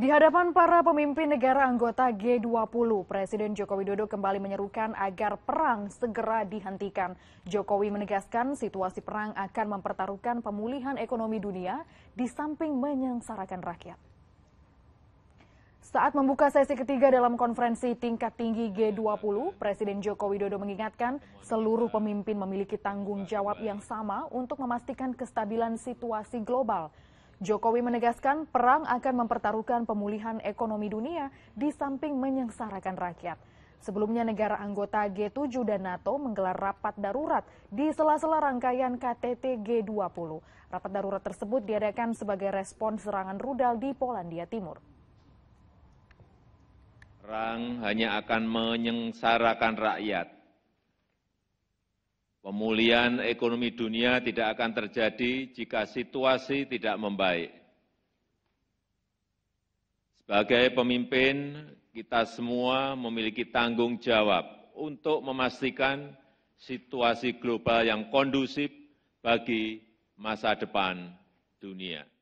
Di hadapan para pemimpin negara anggota G20, Presiden Joko Widodo kembali menyerukan agar perang segera dihentikan. Jokowi menegaskan situasi perang akan mempertaruhkan pemulihan ekonomi dunia di samping menyengsarakan rakyat. Saat membuka sesi ketiga dalam konferensi tingkat tinggi G20, Presiden Joko Widodo mengingatkan seluruh pemimpin memiliki tanggung jawab yang sama untuk memastikan kestabilan situasi global. Jokowi menegaskan perang akan mempertaruhkan pemulihan ekonomi dunia di samping menyengsarakan rakyat. Sebelumnya negara anggota G7 dan NATO menggelar rapat darurat di sela-sela rangkaian KTT G20. Rapat darurat tersebut diadakan sebagai respon serangan rudal di Polandia Timur. Perang hanya akan menyengsarakan rakyat. Pemulihan ekonomi dunia tidak akan terjadi jika situasi tidak membaik. Sebagai pemimpin, kita semua memiliki tanggung jawab untuk memastikan situasi global yang kondusif bagi masa depan dunia.